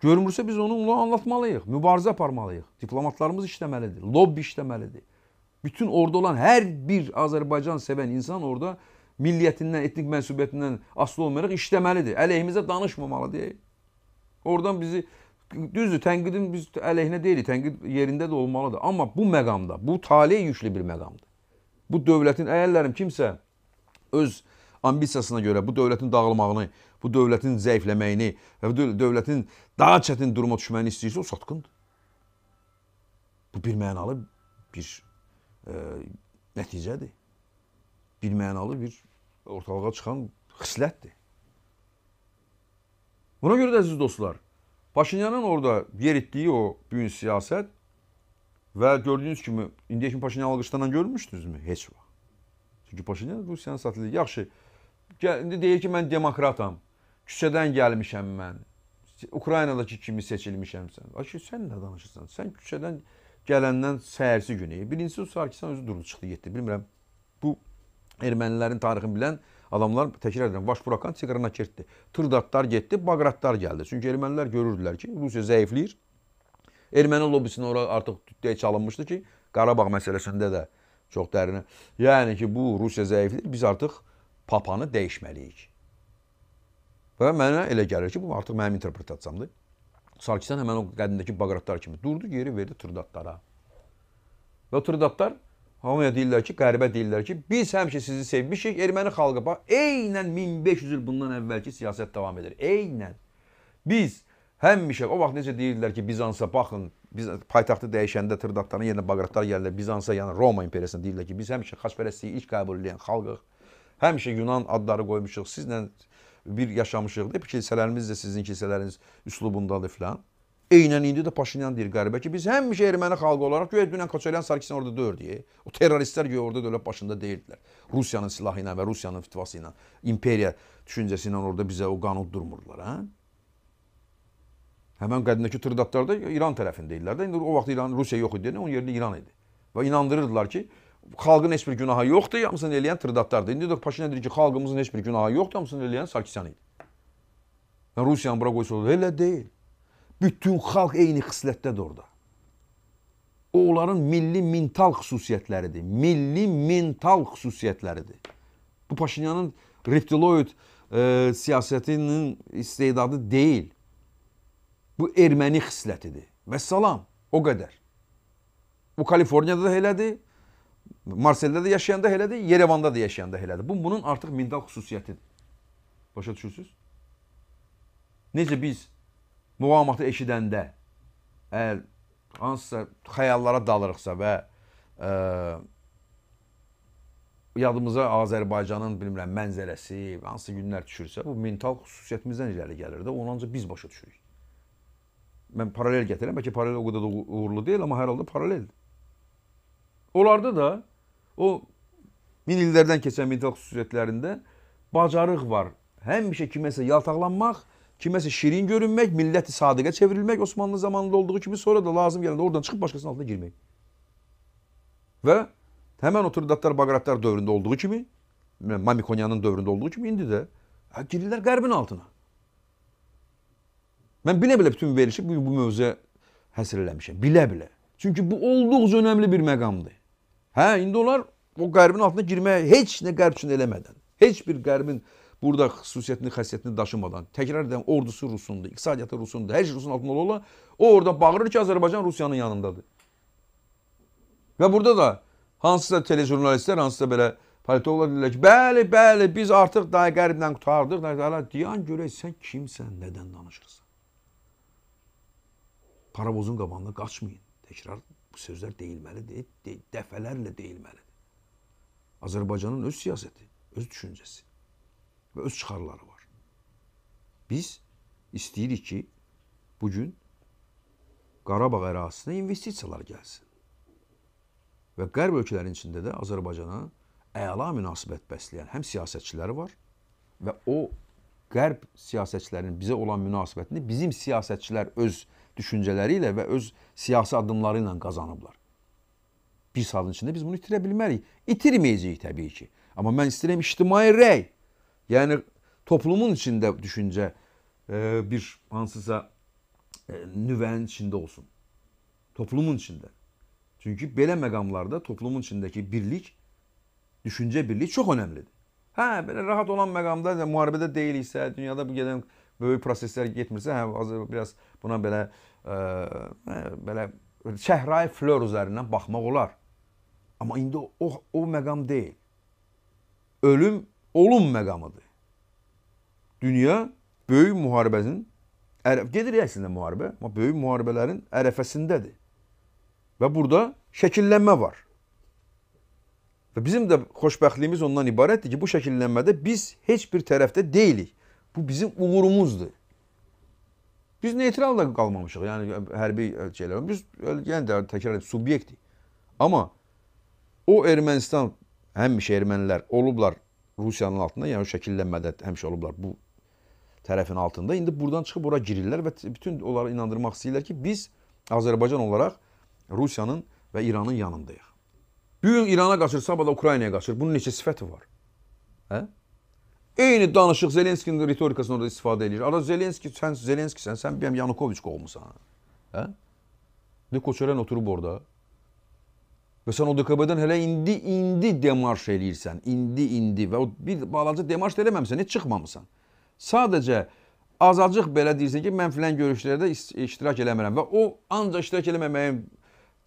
Görmürsə biz onu onlara anlatmalıyıq, mübarizə aparmalıyıq. Diplomatlarımız işləməlidir, lobbi işləməlidir. Bütün orada olan hər bir Azərbaycan sevən insan orada milliyyətindən, etnik mənsubiyyətindən asılı olmayaraq işləməlidir. Əleyhimizə danışmamalı deyək. Oradan bizi düzdür, tənqidin biz əleyhinə deyilik, tənqid yerində də olmalıdır. Amma bu məqamda, bu taley yüklü bir məqamdır. Bu dövlətin əyəllərim kimsə öz ambisiyasına görə bu dövlətin dağılmağını, bu dövlətin zəifləməyini və bu dövlətin daha çətin duruma düşməyini istəyirsə, o satqındır. Bu bir mənalı bir e, nəticədir. Bir mənalı bir ortalığa çıxan xislətdir. Buna görə də əziz dostlar, Paşinyanın orada yeritdiyi o bu gün siyasət və gördüyünüz kimi indiyə kimi Paşinyanı alqışlanan görmüşdünüzmü? Heç vaxt. Çünki Paşinyan Rusiyanın satılı yaxşı Gəldi deyir ki, mən demokratam. Küçədən gəlmişəm mən. Ukraynadakı kimi seçilmişəm sən. Ay sən nə danışırsan? Sən küçədən gələndən səhərsi günü. Birincisi Sarkisyan özü durdu çıxdı getdi. Bilmirəm bu ermənilərin tarixini bilən adamlar təkrar edirəm. Başburakan siqarına getdi. Tırdatlar getdi, Baqratlar gəldi. Çünki ermənilər görürdülər ki, Rusiya zəifləyir. Erməni lobbisinə ora artıq tutduya çalınmışdı ki, Qarabağ məsələsində də çox dərinə. Yəni ki, bu Rusiya zəifləyir. Biz artıq papanı dəyişməliyik. Və mənə elə gəlir ki, bu artıq mənim interpretasiyamdır. Sarkisyan həmən o qədimdəki Baqratlar kimi durdu, geri verdi Tırdatlara. Və Tırdatlar hamıya deyirlər ki, qəribə deyirlər ki, biz həmişə sizi sevmişik, erməni xalqı bax, eynən 1500 il bundan əvvəlki siyasət davam edir. Eynən. Biz həmişə o vaxt necə deyirdilər ki, Bizansa baxın, biz paytaxtı dəyişəndə Tırdatların yerinə Baqratlar gəlirlər, Bizansa yəni Roma imperiyasına deyirlər ki, biz həmişə xaçpərəstliyi ilk qəbul edən xalqıq. Həmişə Yunan adları qoymuşuq. Sizlə bir yaşamışıq. Deyib kilsələrimiz də sizin kilsələriniz üslubundadır filan. Eynən indi də Paşinyan deyir qəribə ki, biz həmişə erməni xalqı olaraq güya dünən Koçaryan Sarkisyan orada döyürdü. O terroristlər güya orada dövlət başında deyildilər. Rusiyanın silahı ilə və Rusiyanın fitvası ilə, imperiya düşüncəsi ilə orada bizə o qanun durmurdular, hə? Həmən qədimdəki tırdatlarda İran tərəfində idilər də. İndi o vaxt İran Rusiya yox idi, onun yerində İran idi. Və inandırırdılar ki, xalqın heç bir günahı yoxdur, hamısını eləyən tırdatlardır. İndi də Paşinyan deyir ki, xalqımızın heç bir günahı yoxdur, hamısını eləyən Sarkisyan idi. Və yəni Rusiyanı bura qoysalar, elə deyil. Bütün xalq eyni xislətdədir orada. O onların milli mental xüsusiyyətləridir. Milli mental xüsusiyyətləridir. Bu Paşinyanın reptiloid e, siyasətinin istedadı deyil. Bu erməni xislətidir. Və salam, o qədər. Bu Kaliforniyada da elədir. Marseldə də yaşayanda elədir, Yerevanda da yaşayanda elədir. Bu bunun artıq mental xüsusiyyətidir. Başa düşürsüz? Necə biz muğamatı eşidəndə əgər hansısa xəyallara dalırıqsa və ə, e, yadımıza Azərbaycanın bilmirəm mənzərəsi, hansı günlər düşürsə, bu mental xüsusiyyətimizdən irəli gəlir də, onu ancaq biz başa düşürük. Mən paralel gətirəm, bəlkə paralel o qədər uğurlu deyil, amma hər halda paraleldir. Onlarda da o min illərdən keçən mental xüsusiyyətlərində bacarıq var. Həmişə kiməsə yaltaqlanmaq, kiməsə şirin görünmək, milləti sadiqə çevrilmək Osmanlı zamanında olduğu kimi sonra da lazım gələndə oradan çıxıb başqasının altına girmək. Və həmən o Turdatlar, Baqratlar dövründə olduğu kimi, yəni Mamikonyanın dövründə olduğu kimi indi də hə, girirlər qərbin altına. Mən bilə-bilə bütün verilişi bu, bu mövzuya həsr eləmişəm. Bilə-bilə. Çünki bu olduqca önəmli bir məqamdır. Hə, indi onlar o qərbin altına girməyə heç nə qərb üçün eləmədən, heç bir qərbin burada xüsusiyyətini, xəsiyyətini daşımadan, təkrar edirəm, ordusu Rusundur, iqtisadiyyatı Rusundur, hər şey Rusun altında ola, o orada bağırır ki, Azərbaycan Rusiyanın yanındadır. Və burada da hansısa telejurnalistlər, hansısa belə politoloqlar deyirlər ki, bəli, bəli, biz artıq daha qərbdən qutardıq. Hələ deyən görək sən kimsən, nədən danışırsan? Paravozun qabağına qaçmayın. Təkrar sözlər deyilməlidir, de dəfələrlə deyilməlidir. Azərbaycanın öz siyasəti, öz düşüncəsi və öz çıxarları var. Biz istəyirik ki, bu gün Qarabağ ərazisinə investisiyalar gəlsin. Və qərb ölkələrinin içində də Azərbaycana əla münasibət bəsləyən həm siyasətçiləri var və o qərb siyasətçilərinin bizə olan münasibətini bizim siyasətçilər öz düşünceleriyle ve öz siyasi adımlarıyla kazanıblar. Bir salın içinde biz bunu itirə bilmərik. İtirməyəcəyik tabii ki. Ama ben istəyirəm ictimai rəy. Yəni toplumun içinde düşünce e, bir hansısa e, içinde olsun. Toplumun içinde. Çünkü belə məqamlarda toplumun içindeki birlik, düşüncə birliyi çox önəmlidir. Ha böyle rahat olan məqamda da müharibədə deyiliksə, dünyada bu gedən böyük proseslər getmirsə, hə azı biraz buna belə ə, e, e, belə şəhrayi flor üzərindən baxmaq olar. Amma indi o o məqam deyil. Ölüm olum məqamıdır. Dünya böyük müharibəsinin gedir əslində müharibə, amma böyük müharibələrin ərəfəsindədir. Və burada şəkillənmə var. Və bizim də xoşbəxtliyimiz ondan ibarətdir ki, bu şəkillənmədə biz heç bir tərəfdə deyilik. Bu bizim uğurumuzdur. Biz neytral da qalmamışıq. Yəni e, hərbi e, şeylər. Biz yenə yəni də təkrar edirəm, subyektik. Amma o Ermənistan həmişə ermənilər olublar Rusiyanın altında, yəni o şəkillənmədə həmişə olublar bu tərəfin altında. İndi buradan çıxıb ora girirlər və bütün onları inandırmaq istəyirlər ki, biz Azərbaycan olaraq Rusiyanın və İranın yanındayıq. Bu gün İrana qaçır, sabah da Ukraynaya qaçır. Bunun neçə sifəti var? Hə? Eyni danışıq Zelenskinin ritorikasını orada istifadə edir. Ara Zelenski, sən Zelenskisən, sən bir Yanukoviç qovmusan. Hə? De Koçaryan oturub orada. Və sən o DKB-dən hələ indi, indi demarş eləyirsən. İndi, indi. Və o bir balaca demarş da eləməmsən, heç çıxmamısan. Sadəcə azacıq belə deyirsən ki, mən filan görüşlərdə iştirak eləmirəm. Və o ancaq iştirak eləməməyin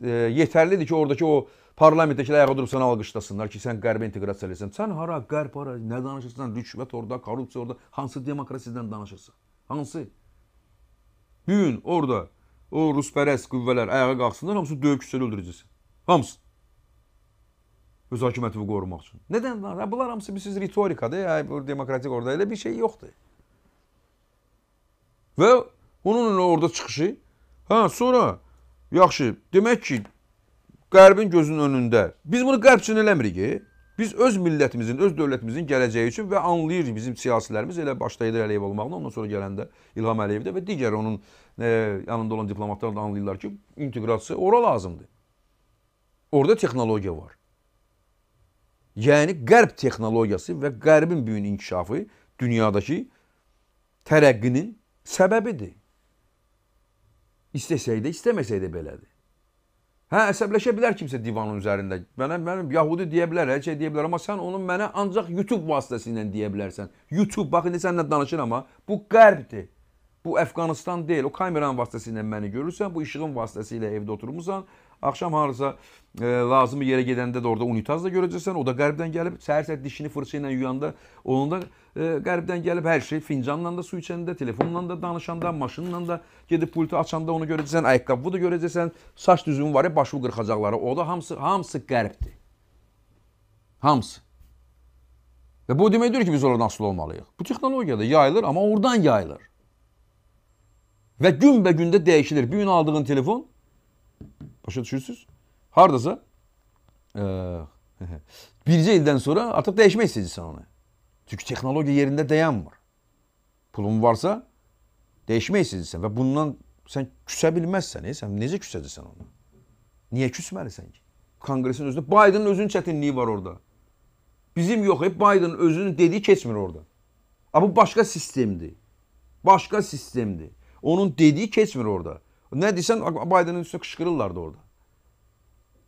e, yetərlidir ki, oradakı o Parlamentdəkilər ayağa durub səni alqışlasınlar ki, sən qərbə inteqrasiya eləsən. Sən hara, qərb hara, nə danışırsan? Rüşvət orada, korrupsiya orada. Hansı demokrasiyadan danışırsan? Hansı? Bu gün orada o ruspərəst qüvvələr ayağa qalxsınlar, hamısı döyüb küçədə öldürəcəksən. Hamısı öz hakimiyyətini qorumaq üçün. Nədən var? Hə, bunlar hamısı bir siz ritorikadır. Ya, hə, bu demokratik orada elə bir şey yoxdur. Və onun orada çıxışı. Hə, sonra yaxşı, demək ki, qərbin gözünün önündə. Biz bunu qərb üçün eləmirik. Biz öz millətimizin, öz dövlətimizin gələcəyi üçün və anlayırıq bizim siyasilərimiz elə başda İlham Əliyev olmaqla, ondan sonra gələndə İlham Əliyev də və digər onun e, yanında olan diplomatlar da anlayırlar ki, inteqrasiya ora lazımdır. Orada texnologiya var. Yəni qərb texnologiyası və qərbin bu gün inkişafı dünyadakı tərəqqinin səbəbidir. İstəsək də, istəməsək də belədir. Hə, əsəbləşə bilər kimsə divanın üzərində. Mənə mənim Yahudi deyə bilər, hər şey deyə bilər, amma sən onu mənə ancaq YouTube vasitəsilə deyə bilərsən. YouTube, bax indi sənlə danışır amma bu qərbdir. Bu Əfqanıstan deyil. O kameranın vasitəsilə məni görürsən, bu işığın vasitəsilə evdə oturmusan. Axşam harasa e, lazımı yerə gedəndə də orada unitaz da görəcəksən. O da qərbdən gəlib. Səhər-səhər dişini fırça ilə yuyanda, onun da e, qərbdən gəlib hər şey fincanla da su içəndə, telefonla da danışanda, maşınla da gedib pultu açanda onu görəcəksən, ayaqqabını da görəcəksən, saç düzümü var ya, başını qırxacaqları. O da hamısı hamısı qərbdir. Hamısı. Və bu demək deyir ki, biz oradan asılı olmalıyıq. Bu texnologiya da yayılır, amma oradan yayılır. Və günbəgündə dəyişilir. Bu gün aldığın telefon Başa düşürsünüz. Hardasa e, bircə ildən sonra artıq dəyişmək istəyirsən onu. Çünki texnologiya yerində dayanmır. Pulun varsa dəyişmək istəyirsən və bundan sən küsə bilməzsən. E? Sən necə küsəcəksən onu? Niyə küsməlisən ki? Konqresin özünə Biden'ın özünün çətinliyi var orada. Bizim yox, e? Biden'ın özünün dediyi keçmir orada. Amma bu başqa sistemdir. Başqa sistemdir. Onun dediyi keçmir orada. Nə desən Biden'ın üstünə qışqırırlardı orada.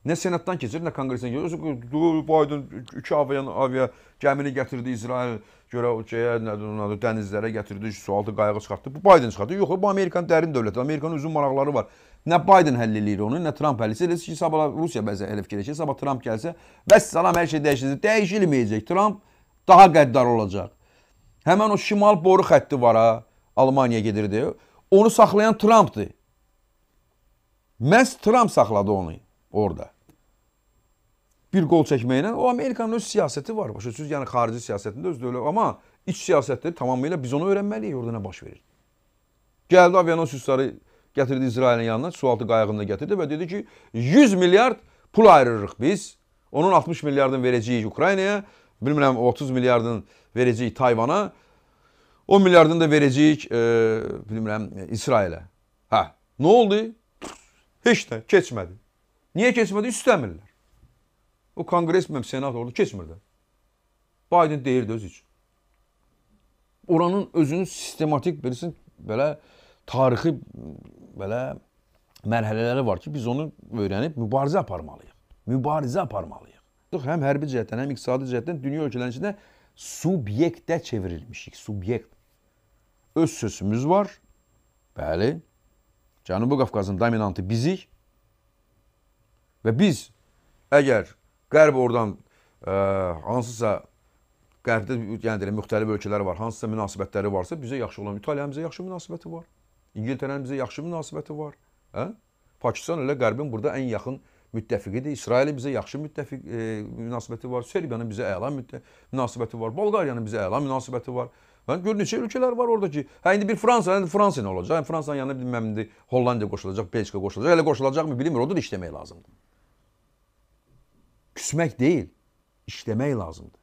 Nə senatdan keçir, nə konqresdən keçir. Özü Biden iki aviyan aviya gəmini gətirdi İsrail görə şeyə, nədir onun adı, dənizlərə gətirdi, sualtı qayığı çıxartdı. Bu Biden çıxartdı. Yox, bu Amerikan dərin dövlətidir. Amerikanın özünün maraqları var. Nə Biden həll eləyir onu, nə Trump həll eləyir. Ki, sabah Rusiya bəzə elə fikirləşir, sabah Trump gəlsə, bəs salam hər şey dəyişəcək. Dəyişilməyəcək. Trump daha qəddar olacaq. Həmin o şimal boru xətti var ha, Almaniya gedirdi. Onu saxlayan Trumpdır. Məhz Trump saxladı onu orada. Bir qol çəkməklə o Amerikanın öz siyasəti var. Başa düşürsüz? Yəni xarici siyasətində özü dövlət amma iç siyasətdə tamamilə biz onu öyrənməliyik orada nə baş verir. Gəldi avianosiusları gətirdi İsrailin yanına, sualtı qayığında gətirdi və dedi ki, 100 milyard pul ayırırıq biz. Onun 60 milyardını verəcəyik Ukraynaya, bilmirəm 30 milyardını verəcəyik Tayvana, 10 milyardını da verəcəyik, e, bilmirəm, İsrailə. Hə, nə oldu? Heç nə, keçmədi. Niyə keçmədi? İstəmirlər. O konqres məm, senat orada keçmir də. Biden deyirdi öz üçün. Oranın özünü sistematik birisin belə tarixi belə mərhələləri var ki, biz onu öyrənib mübarizə aparmalıyıq. Mübarizə aparmalıyıq. Yox, həm hərbi cəhətdən, həm iqtisadi cəhətdən dünya ölkələrinin içində subyektə çevrilmişik, subyekt. Öz sözümüz var. Bəli. Cənubi Qafqazın dominantı bizik. Və biz əgər qərb oradan ə, e, hansısa qərbdə yəni deyirəm müxtəlif ölkələr var, hansısa münasibətləri varsa, bizə yaxşı olan İtaliyanın bizə yaxşı münasibəti var. İngiltərənin bizə yaxşı münasibəti var. Hə? Pakistan elə qərbin burada ən yaxın müttəfiqidir. İsrailin bizə yaxşı müttəfiq e, münasibəti var. Serbiyanın bizə əla münasibəti var. Bolqariyanın bizə əla münasibəti var. Yəni gör neçə ölkələr var orada ki, hə indi bir Fransa, indi yəni Fransa nə olacaq? Yəni Fransanın yanına bilməm indi Hollandiya qoşulacaq, Belçika qoşulacaq. Elə qoşulacaqmı bilmir. Orada da işləmək lazımdır. küsmek değil, işlemek lazımdı.